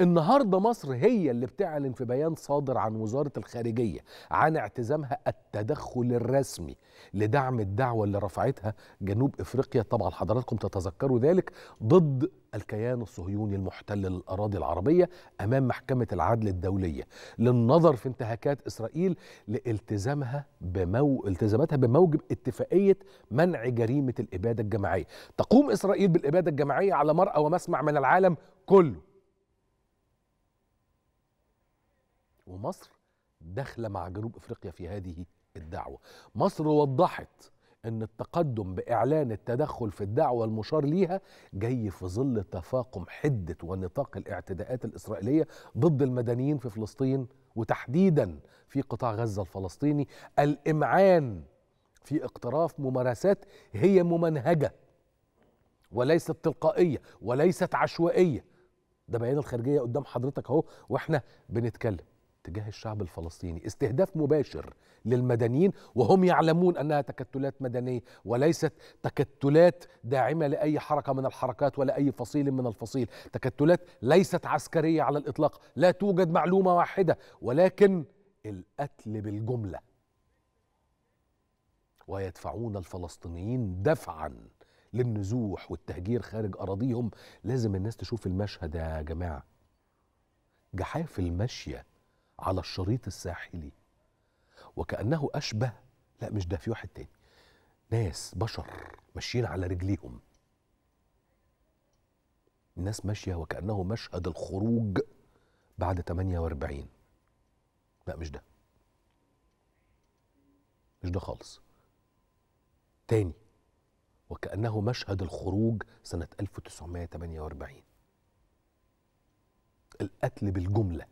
النهارده مصر هي اللي بتعلن في بيان صادر عن وزاره الخارجيه عن اعتزامها التدخل الرسمي لدعم الدعوه اللي رفعتها جنوب افريقيا طبعا حضراتكم تتذكروا ذلك ضد الكيان الصهيوني المحتل للاراضي العربيه امام محكمه العدل الدوليه للنظر في انتهاكات اسرائيل لالتزامها بمو... التزاماتها بموجب اتفاقيه منع جريمه الاباده الجماعيه تقوم اسرائيل بالاباده الجماعيه على مرأى ومسمع من العالم كله ومصر داخله مع جنوب افريقيا في هذه الدعوه مصر وضحت ان التقدم باعلان التدخل في الدعوه المشار ليها جاي في ظل تفاقم حده ونطاق الاعتداءات الاسرائيليه ضد المدنيين في فلسطين وتحديدا في قطاع غزه الفلسطيني الامعان في اقتراف ممارسات هي ممنهجه وليست تلقائيه وليست عشوائيه ده بيان الخارجيه قدام حضرتك اهو واحنا بنتكلم تجاه الشعب الفلسطيني استهداف مباشر للمدنيين وهم يعلمون انها تكتلات مدنيه وليست تكتلات داعمه لاي حركه من الحركات ولا اي فصيل من الفصيل، تكتلات ليست عسكريه على الاطلاق، لا توجد معلومه واحده ولكن القتل بالجمله. ويدفعون الفلسطينيين دفعا للنزوح والتهجير خارج اراضيهم، لازم الناس تشوف المشهد يا جماعه. جحافل ماشيه على الشريط الساحلي وكأنه أشبه لا مش ده في واحد تاني ناس بشر ماشيين على رجليهم الناس ماشية وكأنه مشهد الخروج بعد 48 لا مش ده مش ده خالص تاني وكأنه مشهد الخروج سنة 1948 القتل بالجملة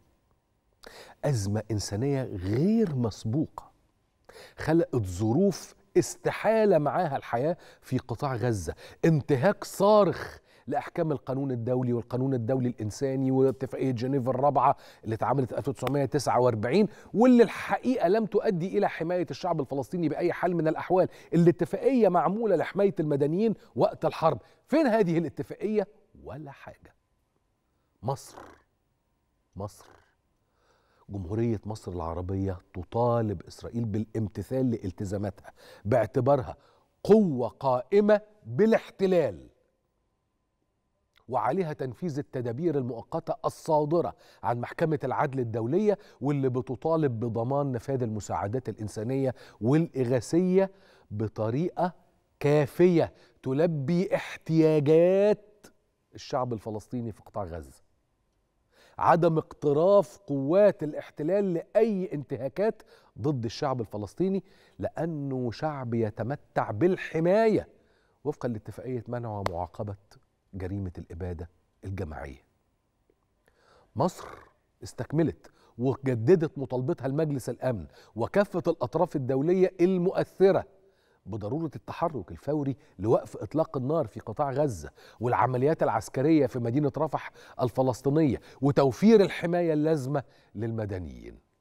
أزمة إنسانية غير مسبوقة خلقت ظروف استحالة معاها الحياة في قطاع غزة انتهاك صارخ لاحكام القانون الدولي والقانون الدولي الانساني واتفاقيه جنيف الرابعه اللي اتعملت 1949 واللي الحقيقه لم تؤدي الى حمايه الشعب الفلسطيني باي حال من الاحوال، الاتفاقيه معموله لحمايه المدنيين وقت الحرب، فين هذه الاتفاقيه؟ ولا حاجه. مصر مصر جمهورية مصر العربية تطالب إسرائيل بالامتثال لالتزاماتها باعتبارها قوة قائمة بالاحتلال وعليها تنفيذ التدابير المؤقتة الصادرة عن محكمة العدل الدولية واللي بتطالب بضمان نفاذ المساعدات الإنسانية والإغاثية بطريقة كافية تلبي احتياجات الشعب الفلسطيني في قطاع غزة عدم اقتراف قوات الاحتلال لاي انتهاكات ضد الشعب الفلسطيني لانه شعب يتمتع بالحمايه وفقا لاتفاقيه منع ومعاقبه جريمه الاباده الجماعيه. مصر استكملت وجددت مطالبتها لمجلس الامن وكافه الاطراف الدوليه المؤثره بضروره التحرك الفوري لوقف اطلاق النار في قطاع غزه والعمليات العسكريه في مدينه رفح الفلسطينيه وتوفير الحمايه اللازمه للمدنيين